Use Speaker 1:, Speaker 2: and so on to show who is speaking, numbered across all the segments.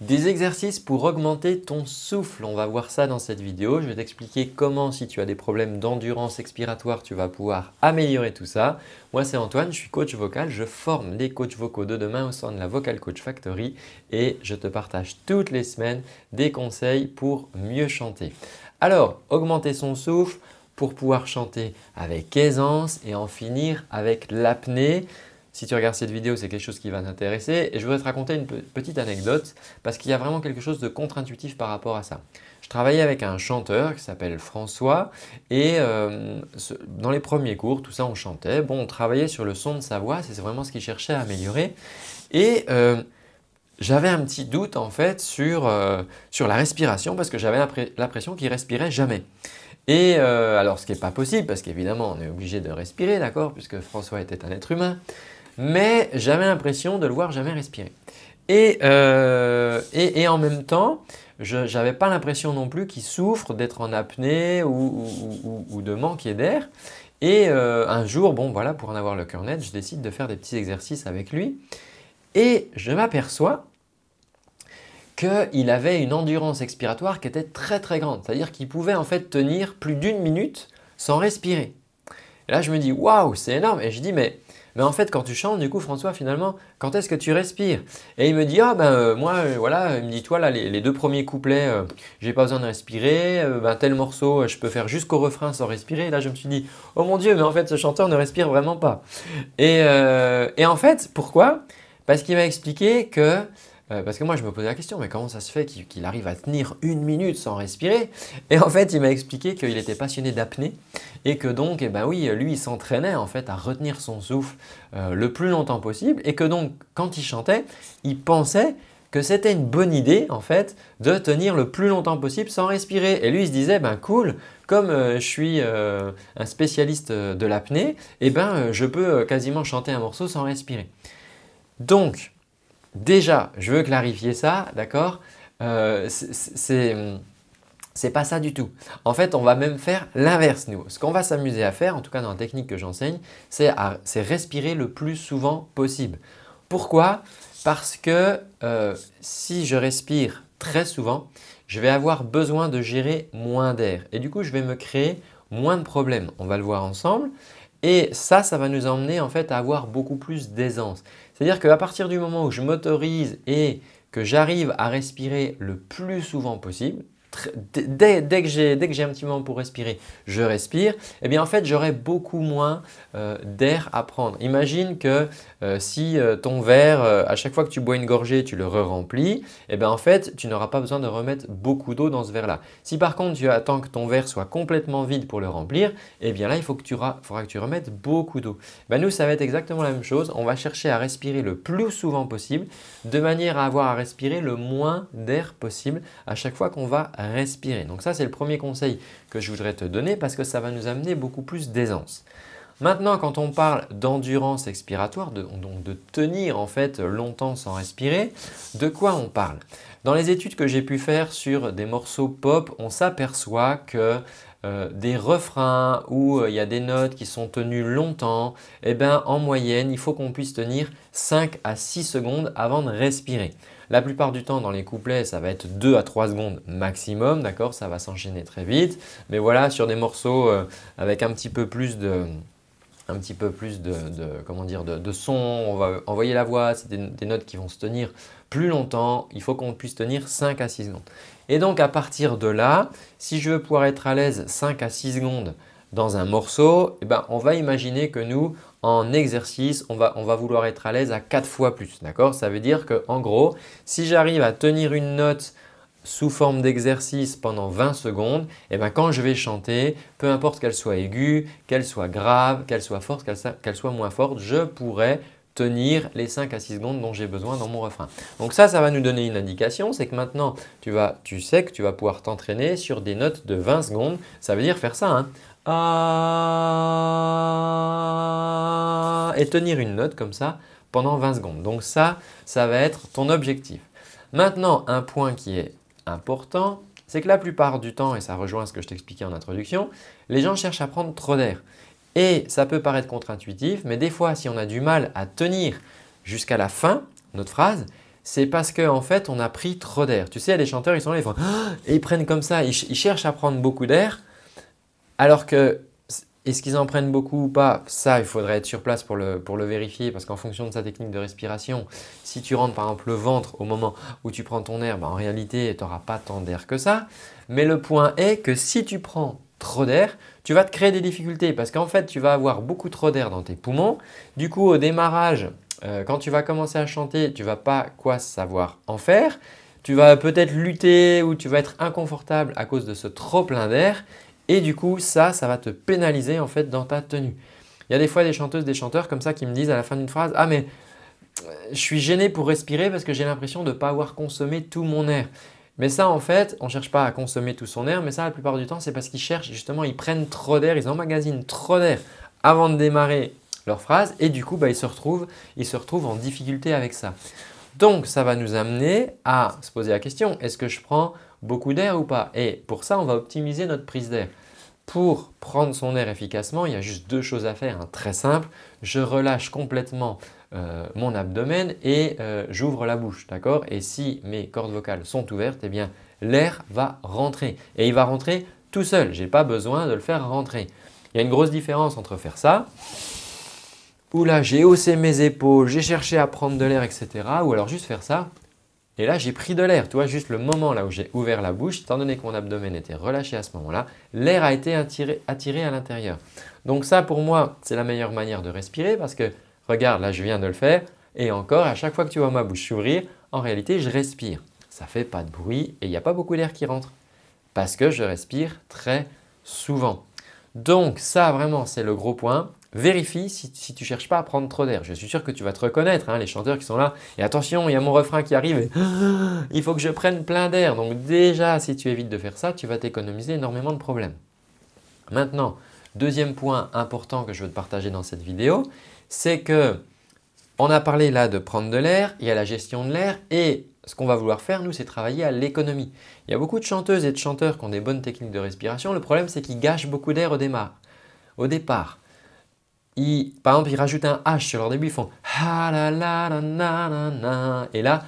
Speaker 1: Des exercices pour augmenter ton souffle, on va voir ça dans cette vidéo. Je vais t'expliquer comment si tu as des problèmes d'endurance expiratoire, tu vas pouvoir améliorer tout ça. Moi c'est Antoine, je suis coach vocal, je forme les coachs vocaux de demain au sein de la Vocal Coach Factory et je te partage toutes les semaines des conseils pour mieux chanter. Alors, augmenter son souffle pour pouvoir chanter avec aisance et en finir avec l'apnée. Si tu regardes cette vidéo, c'est quelque chose qui va t'intéresser. Et je voudrais te raconter une petite anecdote parce qu'il y a vraiment quelque chose de contre-intuitif par rapport à ça. Je travaillais avec un chanteur qui s'appelle François et euh, dans les premiers cours, tout ça, on chantait. Bon, on travaillait sur le son de sa voix, c'est vraiment ce qu'il cherchait à améliorer. Et euh, j'avais un petit doute en fait sur, euh, la respiration parce que j'avais l'impression qu'il respirait jamais. Et alors ce qui n'est pas possible parce qu'évidemment on est obligé de respirer, d'accord, puisque François était un être humain mais j'avais l'impression de le voir jamais respirer. Et, euh, en même temps, je n'avais pas l'impression non plus qu'il souffre d'être en apnée ou, de manquer d'air. Et euh, un jour, bon voilà, pour en avoir le cœur net, je décide de faire des petits exercices avec lui. Et je m'aperçois qu'il avait une endurance expiratoire qui était très très grande. C'est-à-dire qu'il pouvait en fait tenir plus d'une minute sans respirer. là, je me dis, waouh, c'est énorme. Et je dis, mais mais en fait, quand tu chantes, du coup, François, finalement, quand est-ce que tu respires Et il me dit, ah ben euh, moi, euh, voilà, il me dit, toi, là, les, deux premiers couplets, euh, j'ai pas besoin de respirer, ben, tel morceau, je peux faire jusqu'au refrain sans respirer. Et là, je me suis dit, oh mon Dieu, mais en fait, ce chanteur ne respire vraiment pas. Et, et en fait, pourquoi Parce qu'il m'a expliqué que euh, parce que moi, je me posais la question, mais comment ça se fait qu'il arrive à tenir une minute sans respirer Et en fait, il m'a expliqué qu'il était passionné d'apnée et que donc, eh ben oui, lui, il s'entraînait en fait à retenir son souffle euh, le plus longtemps possible et que donc, quand il chantait, il pensait que c'était une bonne idée en fait de tenir le plus longtemps possible sans respirer. Et lui il se disait ben cool, comme euh, je suis un spécialiste de l'apnée, et eh ben je peux quasiment chanter un morceau sans respirer. Donc Déjà, je veux clarifier ça, d'accord euh, C'est pas ça du tout. En fait, on va même faire l'inverse, nous. Ce qu'on va s'amuser à faire, en tout cas dans la technique que j'enseigne, c'est respirer le plus souvent possible. Pourquoi Parce que euh, si je respire très souvent, je vais avoir besoin de gérer moins d'air. Et du coup, je vais me créer moins de problèmes. On va le voir ensemble. Et ça, ça va nous emmener en fait à avoir beaucoup plus d'aisance. C'est-à-dire qu'à partir du moment où je m'autorise et que j'arrive à respirer le plus souvent possible, dès, que j'ai un petit moment pour respirer, je respire, eh bien en fait j'aurai beaucoup moins euh, d'air à prendre. Imagine que euh, si euh, ton verre, à chaque fois que tu bois une gorgée, tu le re-remplis, eh bien en fait tu n'auras pas besoin de remettre beaucoup d'eau dans ce verre-là. Si par contre tu attends que ton verre soit complètement vide pour le remplir, eh bien là il faut faudra que tu remettes beaucoup d'eau. Eh nous ça va être exactement la même chose, on va chercher à respirer le plus souvent possible de manière à avoir à respirer le moins d'air possible à chaque fois qu'on va respirer. Donc ça, c'est le premier conseil que je voudrais te donner parce que ça va nous amener beaucoup plus d'aisance. Maintenant, quand on parle d'endurance expiratoire, de, donc de tenir en fait longtemps sans respirer, de quoi on parle Dans les études que j'ai pu faire sur des morceaux pop, on s'aperçoit que euh, des refrains où euh, il y a des notes qui sont tenues longtemps, eh ben, en moyenne, il faut qu'on puisse tenir 5 à 6 secondes avant de respirer. La plupart du temps, dans les couplets, ça va être 2 à 3 secondes maximum, d'accord Ça va s'enchaîner très vite. Mais voilà, sur des morceaux euh, avec un petit peu plus de un petit peu plus de, comment de, son, on va envoyer la voix, c'est des, notes qui vont se tenir plus longtemps, il faut qu'on puisse tenir 5 à 6 secondes. Et donc à partir de là, si je veux pouvoir être à l'aise 5 à 6 secondes dans un morceau, eh ben, on va imaginer que nous, en exercice, on va, vouloir être à l'aise à 4 fois plus. D'accord Ça veut dire que en gros, si j'arrive à tenir une note sous forme d'exercice pendant 20 secondes, et eh ben, quand je vais chanter, peu importe qu'elle soit aiguë, qu'elle soit grave, qu'elle soit forte, qu'elle soit, moins forte, je pourrai tenir les 5 à 6 secondes dont j'ai besoin dans mon refrain. Donc ça, ça va nous donner une indication, c'est que maintenant, tu, vas, tu sais que tu vas pouvoir t'entraîner sur des notes de 20 secondes. Ça veut dire faire ça. Hein. Euh, et tenir une note comme ça pendant 20 secondes. Donc ça, ça va être ton objectif. Maintenant, un point qui est important, c'est que la plupart du temps, et ça rejoint ce que je t'expliquais en introduction, les gens cherchent à prendre trop d'air. Et ça peut paraître contre-intuitif, mais des fois, si on a du mal à tenir jusqu'à la fin notre phrase, c'est parce qu'en fait, on a pris trop d'air. Tu sais, les chanteurs, ils sont là, ils et ils prennent comme ça, ils cherchent à prendre beaucoup d'air alors que, est-ce qu'ils en prennent beaucoup ou pas Ça, il faudrait être sur place pour le, vérifier parce qu'en fonction de sa technique de respiration, si tu rentres par exemple le ventre au moment où tu prends ton air, bah, en réalité, tu n'auras pas tant d'air que ça. Mais le point est que si tu prends trop d'air, tu vas te créer des difficultés parce qu'en fait, tu vas avoir beaucoup trop d'air dans tes poumons. Du coup, au démarrage, euh, quand tu vas commencer à chanter, tu ne vas pas quoi savoir en faire. Tu vas peut-être lutter ou tu vas être inconfortable à cause de ce trop plein d'air et du coup, ça, ça va te pénaliser en fait dans ta tenue. Il y a des fois des chanteuses, des chanteurs comme ça qui me disent à la fin d'une phrase Ah, mais euh, je suis gêné pour respirer parce que j'ai l'impression de ne pas avoir consommé tout mon air. Mais ça, en fait, on ne cherche pas à consommer tout son air, mais ça, la plupart du temps, c'est parce qu'ils cherchent, justement, ils prennent trop d'air, ils emmagasinent trop d'air avant de démarrer leur phrase, et du coup, bah, ils, se retrouvent, ils se retrouvent en difficulté avec ça. Donc, ça va nous amener à se poser la question, est-ce que je prends beaucoup d'air ou pas Et pour ça, on va optimiser notre prise d'air. Pour prendre son air efficacement, il y a juste deux choses à faire, hein. très simple. Je relâche complètement euh, mon abdomen et euh, j'ouvre la bouche, d'accord Et si mes cordes vocales sont ouvertes, eh bien l'air va rentrer. Et il va rentrer tout seul, je n'ai pas besoin de le faire rentrer. Il y a une grosse différence entre faire ça, ou là j'ai haussé mes épaules, j'ai cherché à prendre de l'air, etc. Ou alors juste faire ça, et là, j'ai pris de l'air, tu vois, juste le moment là où j'ai ouvert la bouche, étant donné que mon abdomen était relâché à ce moment-là, l'air a été attiré, attiré à l'intérieur. Donc ça, pour moi, c'est la meilleure manière de respirer parce que, regarde, là, je viens de le faire et encore, à chaque fois que tu vois ma bouche s'ouvrir, en réalité, je respire. Ça ne fait pas de bruit et il n'y a pas beaucoup d'air qui rentre parce que je respire très souvent. Donc ça, vraiment, c'est le gros point. Vérifie si, si tu cherches pas à prendre trop d'air. Je suis sûr que tu vas te reconnaître, hein, les chanteurs qui sont là. Et attention, il y a mon refrain qui arrive. Et... il faut que je prenne plein d'air. Donc déjà, si tu évites de faire ça, tu vas t'économiser énormément de problèmes. Maintenant, deuxième point important que je veux te partager dans cette vidéo, c'est que on a parlé là de prendre de l'air, il y a la gestion de l'air et ce qu'on va vouloir faire, nous, c'est travailler à l'économie. Il y a beaucoup de chanteuses et de chanteurs qui ont des bonnes techniques de respiration. Le problème, c'est qu'ils gâchent beaucoup d'air au, au départ par exemple, ils rajoutent un H sur leur début, ils font et là,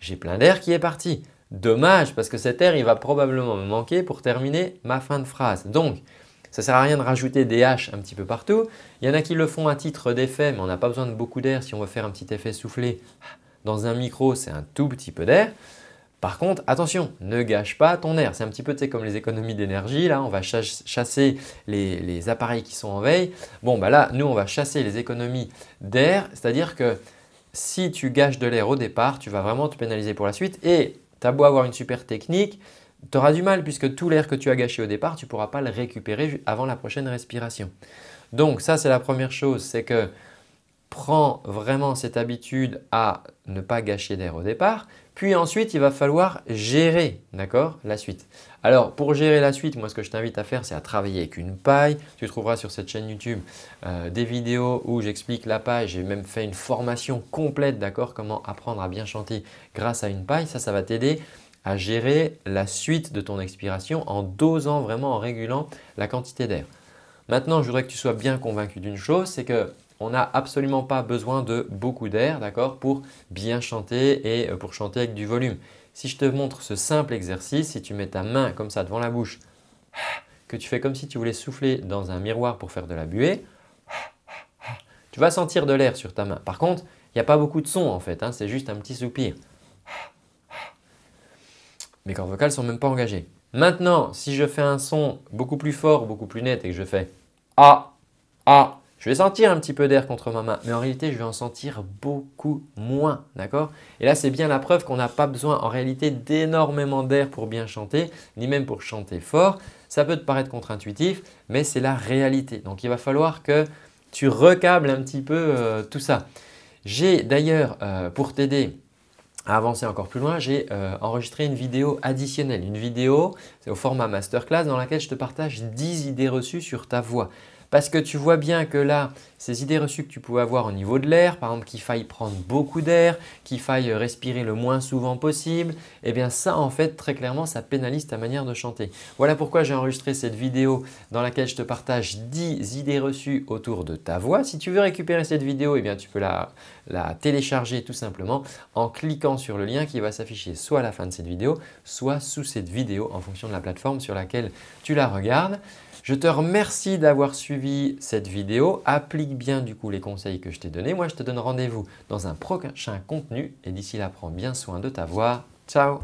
Speaker 1: j'ai plein d'air qui est parti. Dommage, parce que cet air, il va probablement me manquer pour terminer ma fin de phrase. Donc, ça ne sert à rien de rajouter des H un petit peu partout. Il y en a qui le font à titre d'effet, mais on n'a pas besoin de beaucoup d'air si on veut faire un petit effet soufflé. Dans un micro, c'est un tout petit peu d'air. Par contre, attention, ne gâche pas ton air. C'est un petit peu comme les économies d'énergie. Là, on va chasser les, appareils qui sont en veille. Bon, bah là, nous, on va chasser les économies d'air. C'est-à-dire que si tu gâches de l'air au départ, tu vas vraiment te pénaliser pour la suite. Et tu as beau avoir une super technique, tu auras du mal puisque tout l'air que tu as gâché au départ, tu ne pourras pas le récupérer avant la prochaine respiration. Donc ça, c'est la première chose, c'est que prends vraiment cette habitude à ne pas gâcher d'air au départ. Puis ensuite, il va falloir gérer, la suite. Alors, pour gérer la suite, moi, ce que je t'invite à faire, c'est à travailler avec une paille. Tu trouveras sur cette chaîne YouTube euh, des vidéos où j'explique la paille. J'ai même fait une formation complète, d'accord, comment apprendre à bien chanter grâce à une paille. Ça, ça va t'aider à gérer la suite de ton expiration en dosant vraiment, en régulant la quantité d'air. Maintenant, je voudrais que tu sois bien convaincu d'une chose, c'est que on n'a absolument pas besoin de beaucoup d'air, d'accord, pour bien chanter et euh, pour chanter avec du volume. Si je te montre ce simple exercice, si tu mets ta main comme ça devant la bouche, que tu fais comme si tu voulais souffler dans un miroir pour faire de la buée, tu vas sentir de l'air sur ta main. Par contre, il n'y a pas beaucoup de son en fait, hein, c'est juste un petit soupir. Mes cordes vocales ne sont même pas engagées. Maintenant, si je fais un son beaucoup plus fort, beaucoup plus net et que je fais A, A, je vais sentir un petit peu d'air contre ma main, mais en réalité, je vais en sentir beaucoup moins, d'accord Et là, c'est bien la preuve qu'on n'a pas besoin en réalité d'énormément d'air pour bien chanter, ni même pour chanter fort. Ça peut te paraître contre-intuitif, mais c'est la réalité. Donc, il va falloir que tu recables un petit peu euh, tout ça. J'ai d'ailleurs, euh, pour t'aider, à avancer encore plus loin, j'ai euh, enregistré une vidéo additionnelle, une vidéo au format masterclass dans laquelle je te partage 10 idées reçues sur ta voix parce que tu vois bien que là, ces idées reçues que tu pouvais avoir au niveau de l'air, par exemple qu'il faille prendre beaucoup d'air, qu'il faille respirer le moins souvent possible, eh bien ça en fait très clairement ça pénalise ta manière de chanter. Voilà pourquoi j'ai enregistré cette vidéo dans laquelle je te partage 10 idées reçues autour de ta voix. Si tu veux récupérer cette vidéo, eh tu peux la télécharger tout simplement en cliquant sur le lien qui va s'afficher soit à la fin de cette vidéo, soit sous cette vidéo en fonction de la plateforme sur laquelle tu la regardes. Je te remercie d'avoir suivi cette vidéo. Applique bien du coup les conseils que je t'ai donnés. Moi, je te donne rendez-vous dans un prochain contenu et d'ici là, prends bien soin de ta voix. Ciao